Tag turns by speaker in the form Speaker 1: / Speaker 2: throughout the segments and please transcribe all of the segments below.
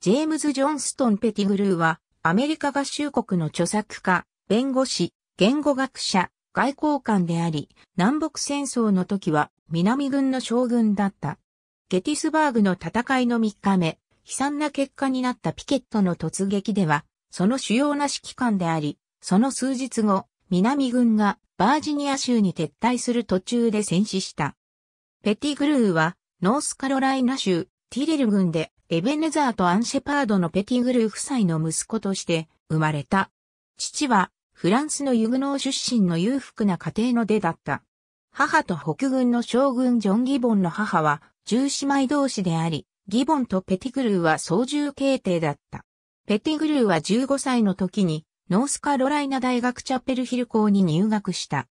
Speaker 1: ジェームズ・ジョンストン・ペティグルーは、アメリカ合衆国の著作家、弁護士、言語学者、外交官であり、南北戦争の時は南軍の将軍だった。ゲティスバーグの戦いの3日目、悲惨な結果になったピケットの突撃では、その主要な指揮官であり、その数日後、南軍がバージニア州に撤退する途中で戦死した。ペティグルーは、ノースカロライナ州ティレル軍でエベネザーとアンシェパードのペティグルー夫妻の息子として生まれた。父はフランスのユグノー出身の裕福な家庭の出だった。母と北軍の将軍ジョン・ギボンの母は十姉妹同士であり、ギボンとペティグルーは操縦形態だった。ペティグルーは15歳の時にノースカロライナ大学チャペルヒル校に入学した。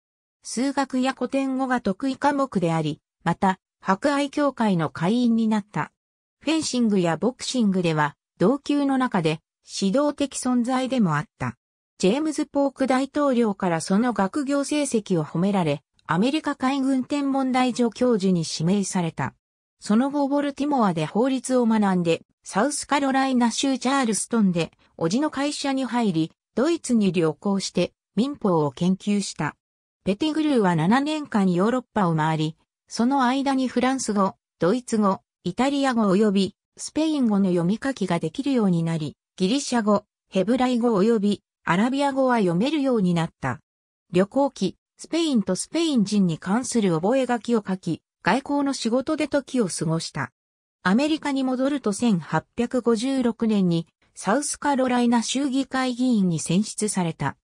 Speaker 1: 数学や古典語が得意科目であり、また、博愛協会の会員になった。フェンシングやボクシングでは、同級の中で指導的存在でもあった。ジェームズ・ポーク大統領からその学業成績を褒められ、アメリカ海軍天文台助教授に指名された。その後、ボルティモアで法律を学んで、サウスカロライナ州チャールストンで、おじの会社に入り、ドイツに旅行して、民法を研究した。ペティグルーは7年間ヨーロッパを回り、その間にフランス語、ドイツ語、イタリア語及びスペイン語の読み書きができるようになり、ギリシャ語、ヘブライ語及びアラビア語は読めるようになった。旅行記、スペインとスペイン人に関する覚書を書き、外交の仕事で時を過ごした。アメリカに戻ると1856年にサウスカロライナ州議会議員に選出された。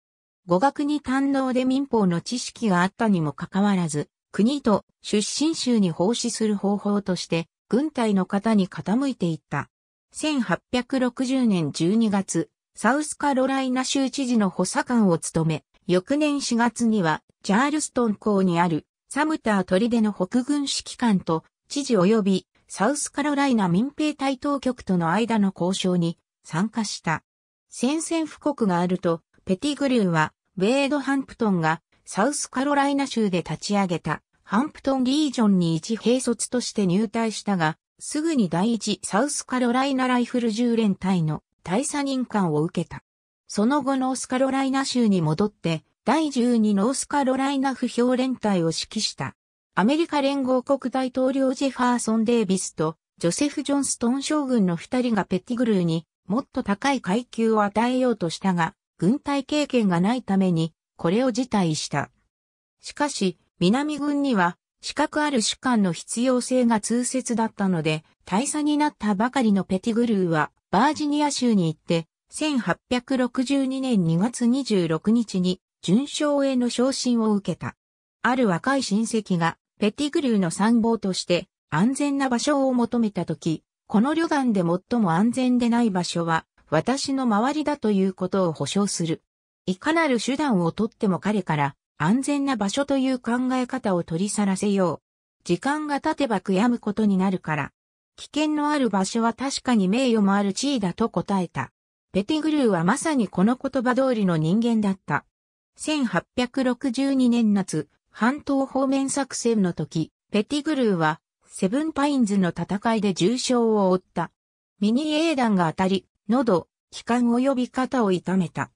Speaker 1: 語学に堪能で民法の知識があったにもかかわらず、国と出身州に奉仕する方法として軍隊の方に傾いていった。1860年12月、サウスカロライナ州知事の補佐官を務め、翌年4月には、チャールストン港にある、サムター砦の北軍指揮官と、知事及び、サウスカロライナ民兵隊当局との間の交渉に参加した。宣戦布告があると、ペティグリューは、ウェイド・ハンプトンがサウスカロライナ州で立ち上げたハンプトンリージョンに一兵卒として入隊したが、すぐに第一サウスカロライナライフル10連隊の大佐任官を受けた。その後ノースカロライナ州に戻って、第12ノースカロライナ不評連隊を指揮した。アメリカ連合国大統領ジェファーソン・デイビスとジョセフ・ジョンストン将軍の二人がペティグルーにもっと高い階級を与えようとしたが、軍隊経験がないためにこれを辞退した。しかし、南軍には資格ある主官の必要性が通説だったので、大佐になったばかりのペティグルーはバージニア州に行って、1862年2月26日に巡将への昇進を受けた。ある若い親戚がペティグルーの参謀として安全な場所を求めたとき、この旅団で最も安全でない場所は私の周りだということを保証する。いかなる手段をとっても彼から安全な場所という考え方を取り去らせよう。時間が経てば悔やむことになるから。危険のある場所は確かに名誉もある地位だと答えた。ペティグルーはまさにこの言葉通りの人間だった。1862年夏、半島方面作戦の時、ペティグルーは、セブンパインズの戦いで重傷を負った。ミニエーダンが当たり、喉、気管及び肩を痛めた。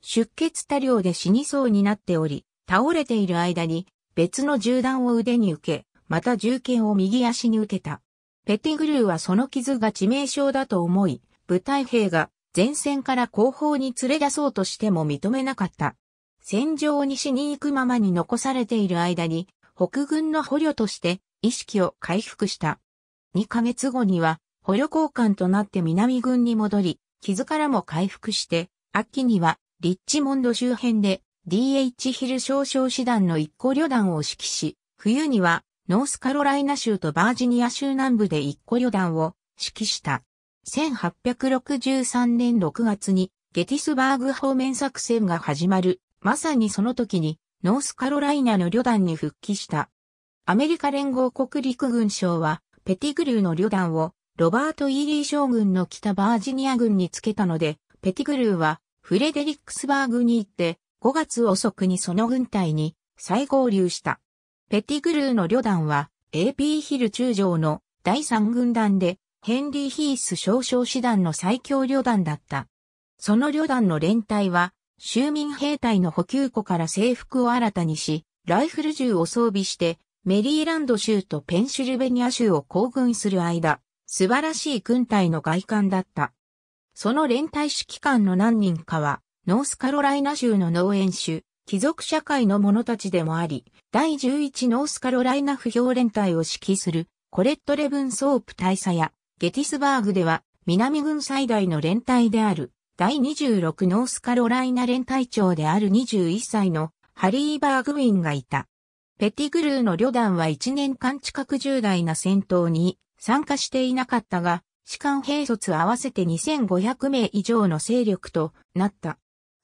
Speaker 1: 出血多量で死にそうになっており、倒れている間に別の銃弾を腕に受け、また銃剣を右足に受けた。ペティグルーはその傷が致命傷だと思い、部隊兵が前線から後方に連れ出そうとしても認めなかった。戦場にしに行くままに残されている間に、北軍の捕虜として意識を回復した。2ヶ月後には捕虜交換となって南軍に戻り、傷からも回復して、秋にはリッチモンド周辺で D.H. ヒル少将師団の一個旅団を指揮し、冬にはノースカロライナ州とバージニア州南部で一個旅団を指揮した。1863年6月にゲティスバーグ方面作戦が始まる。まさにその時にノースカロライナの旅団に復帰した。アメリカ連合国陸軍省はペティグルーの旅団をロバート・イーリー将軍の北バージニア軍につけたので、ペティグルーはフレデリックスバーグに行って5月遅くにその軍隊に再合流した。ペティグルーの旅団は AP ヒル中将の第3軍団でヘンリー・ヒース少将師団の最強旅団だった。その旅団の連隊は州民兵隊の補給庫から制服を新たにし、ライフル銃を装備してメリーランド州とペンシルベニア州を行軍する間、素晴らしい軍隊の外観だった。その連隊指揮官の何人かは、ノースカロライナ州の農園主、貴族社会の者たちでもあり、第11ノースカロライナ不評連隊を指揮するコレット・レブン・ソープ大佐や、ゲティスバーグでは、南軍最大の連隊である、第26ノースカロライナ連隊長である21歳のハリー・バーグウィンがいた。ペティグルーの旅団は1年間近く重大な戦闘に参加していなかったが、士官兵卒合わせて2500名以上の勢力となった。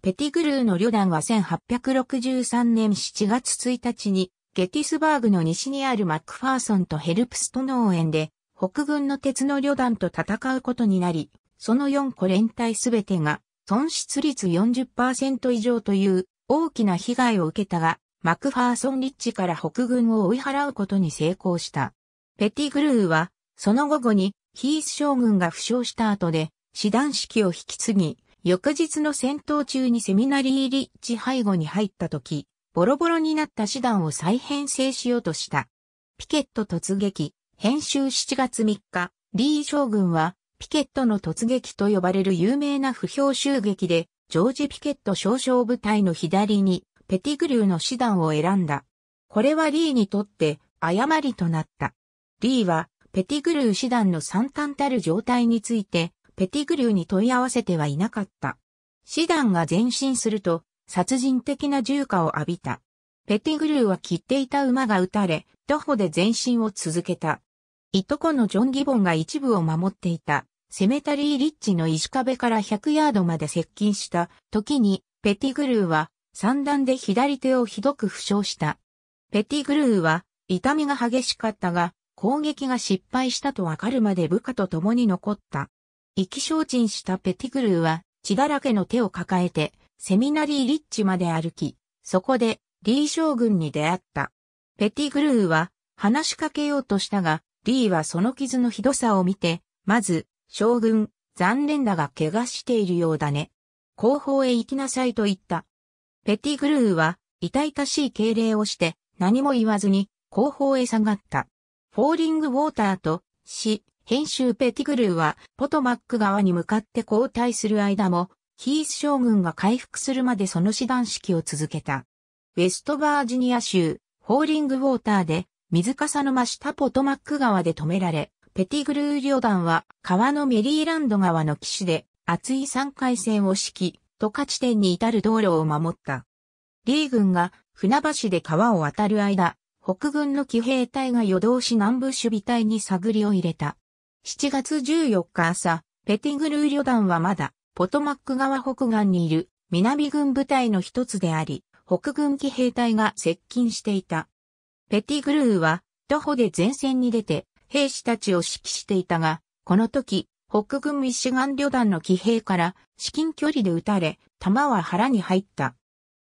Speaker 1: ペティグルーの旅団は1863年7月1日に、ゲティスバーグの西にあるマックファーソンとヘルプスト農園で、北軍の鉄の旅団と戦うことになり、その4個連隊すべてが、損失率40%以上という大きな被害を受けたが、マクファーソン立地から北軍を追い払うことに成功した。ペティグルーは、その午後にヒース将軍が負傷した後で、師団式を引き継ぎ、翌日の戦闘中にセミナリーリッチ背後に入った時、ボロボロになった師団を再編成しようとした。ピケット突撃、編集7月3日、リー将軍は、ピケットの突撃と呼ばれる有名な不評襲撃で、ジョージ・ピケット少将部隊の左に、ペティグリューの師団を選んだ。これはリーにとって誤りとなった。リーはペティグルー師団の惨憺たる状態についてペティグリューに問い合わせてはいなかった。師団が前進すると、殺人的な銃火を浴びた。ペティグルーは切っていた馬が撃たれ、徒歩で前進を続けた。いとこのジョン・ギボンが一部を守っていた、セメタリー・リッチの石壁から100ヤードまで接近した時に、ペティグルーは三段で左手をひどく負傷した。ペティグルーは痛みが激しかったが、攻撃が失敗したとわかるまで部下と共に残った。意気消沈したペティグルーは血だらけの手を抱えてセミナリーリッチまで歩き、そこでリー将軍に出会った。ペティグルーは話しかけようとしたが、リーはその傷のひどさを見て、まず、将軍、残念だが怪我しているようだね。後方へ行きなさいと言った。ペティグルーは、痛々しい敬礼をして、何も言わずに、後方へ下がった。フォーリングウォーターと、死、編集ペティグルーはポトマック側に向かって後退する間も、ヒース将軍が回復するまでその師団式を続けた。ウェストバージニア州、ホーリングウォーターで、水かさの増したポトマック川で止められ、ペティグルー旅団は川のメリーランド川の岸で厚い三回戦を敷き、渡勝地点に至る道路を守った。リー軍が船橋で川を渡る間、北軍の騎兵隊が夜通し南部守備隊に探りを入れた。7月14日朝、ペティグルー旅団はまだ、ポトマック川北岸にいる南軍部隊の一つであり、北軍機兵隊が接近していた。ペティグルーは、徒歩で前線に出て、兵士たちを指揮していたが、この時、北軍ミシガン旅団の騎兵から至近距離で撃たれ、弾は腹に入った。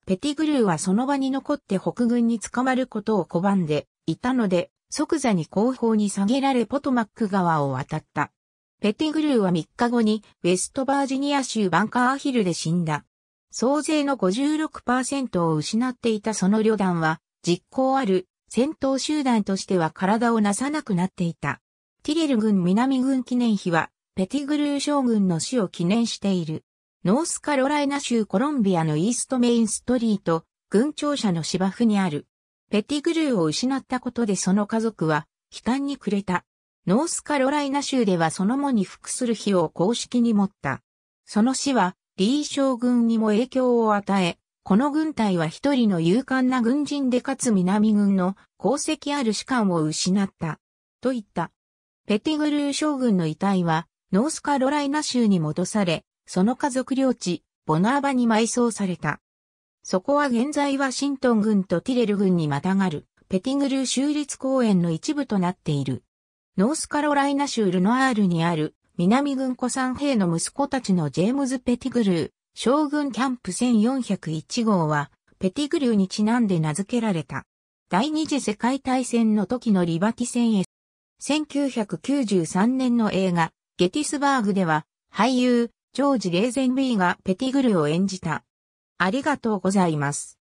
Speaker 1: ペティグルーはその場に残って北軍に捕まることを拒んでいたので、即座に後方に下げられポトマック川を渡った。ペティグルーは3日後にウェストバージニア州バンカーヒルで死んだ。総勢の56%を失っていたその旅団は実行ある戦闘集団としては体をなさなくなっていた。ティレル軍南軍記念碑はペティグルー将軍の死を記念している。ノースカロライナ州コロンビアのイーストメインストリート、軍庁舎の芝生にある。ペティグルーを失ったことでその家族は悲嘆に暮れた。ノースカロライナ州ではその喪に服する日を公式に持った。その死はリー将軍にも影響を与え、この軍隊は一人の勇敢な軍人でかつ南軍の功績ある士官を失った。と言った。ペティグルー将軍の遺体はノースカロライナ州に戻され、その家族領地、ボナーバに埋葬された。そこは現在ワシントン軍とティレル軍にまたがる、ペティグルー州立公園の一部となっている。ノースカロライナ州ルノアールにある、南軍古参兵の息子たちのジェームズ・ペティグルー、将軍キャンプ1401号は、ペティグルーにちなんで名付けられた。第二次世界大戦の時のリバティ戦へ。1993年の映画、ゲティスバーグでは、俳優、ジョージ・レーゼンビーがペティグルーを演じた。ありがとうございます。